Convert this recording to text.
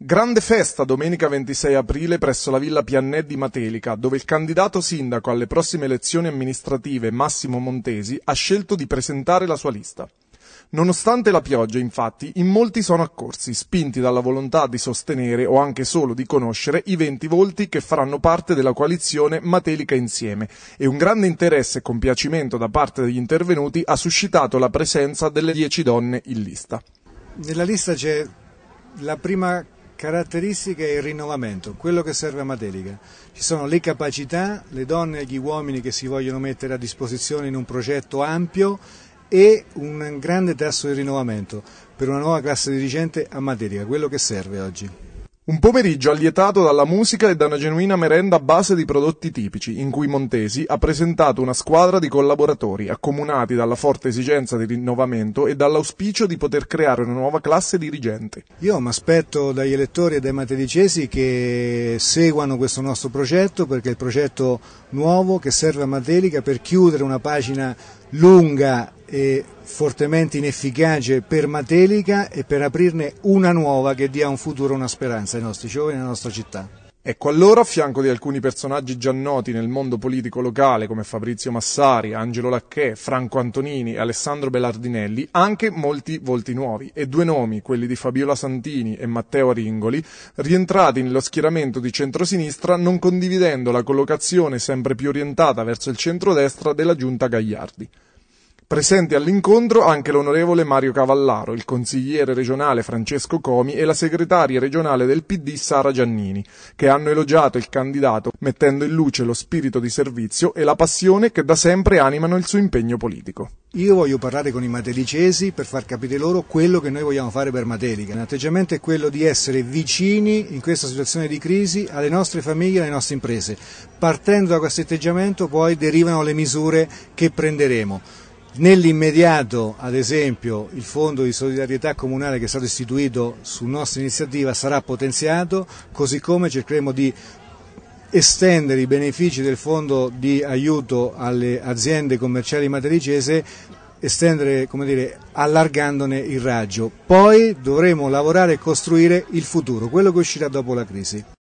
Grande festa domenica 26 aprile presso la Villa Piannè di Matelica, dove il candidato sindaco alle prossime elezioni amministrative Massimo Montesi ha scelto di presentare la sua lista. Nonostante la pioggia, infatti, in molti sono accorsi, spinti dalla volontà di sostenere o anche solo di conoscere i 20 volti che faranno parte della coalizione Matelica Insieme e un grande interesse e compiacimento da parte degli intervenuti ha suscitato la presenza delle 10 donne in lista. Nella lista c'è la prima Caratteristiche e il rinnovamento, quello che serve a Matelica. Ci sono le capacità, le donne e gli uomini che si vogliono mettere a disposizione in un progetto ampio e un grande tasso di rinnovamento per una nuova classe dirigente a Matelica, quello che serve oggi. Un pomeriggio allietato dalla musica e da una genuina merenda a base di prodotti tipici, in cui Montesi ha presentato una squadra di collaboratori, accomunati dalla forte esigenza di rinnovamento e dall'auspicio di poter creare una nuova classe dirigente. Io mi aspetto dagli elettori e dai matedicesi che seguano questo nostro progetto, perché è il progetto nuovo che serve a Matelica per chiudere una pagina lunga e fortemente inefficace per Matelica e per aprirne una nuova che dia un futuro, e una speranza ai nostri giovani e alla nostra città. Ecco allora, a fianco di alcuni personaggi già noti nel mondo politico locale come Fabrizio Massari, Angelo Lacchè, Franco Antonini e Alessandro Belardinelli, anche molti volti nuovi e due nomi, quelli di Fabiola Santini e Matteo Aringoli, rientrati nello schieramento di centrosinistra non condividendo la collocazione sempre più orientata verso il centrodestra della giunta Gagliardi. Presenti all'incontro anche l'onorevole Mario Cavallaro, il consigliere regionale Francesco Comi e la segretaria regionale del PD Sara Giannini, che hanno elogiato il candidato mettendo in luce lo spirito di servizio e la passione che da sempre animano il suo impegno politico. Io voglio parlare con i matelicesi per far capire loro quello che noi vogliamo fare per Matelica. L'atteggiamento è quello di essere vicini in questa situazione di crisi alle nostre famiglie e alle nostre imprese. Partendo da questo atteggiamento poi derivano le misure che prenderemo. Nell'immediato, ad esempio, il fondo di solidarietà comunale che è stato istituito su nostra iniziativa sarà potenziato, così come cercheremo di estendere i benefici del fondo di aiuto alle aziende commerciali matericese estendere, come dire, allargandone il raggio. Poi dovremo lavorare e costruire il futuro, quello che uscirà dopo la crisi.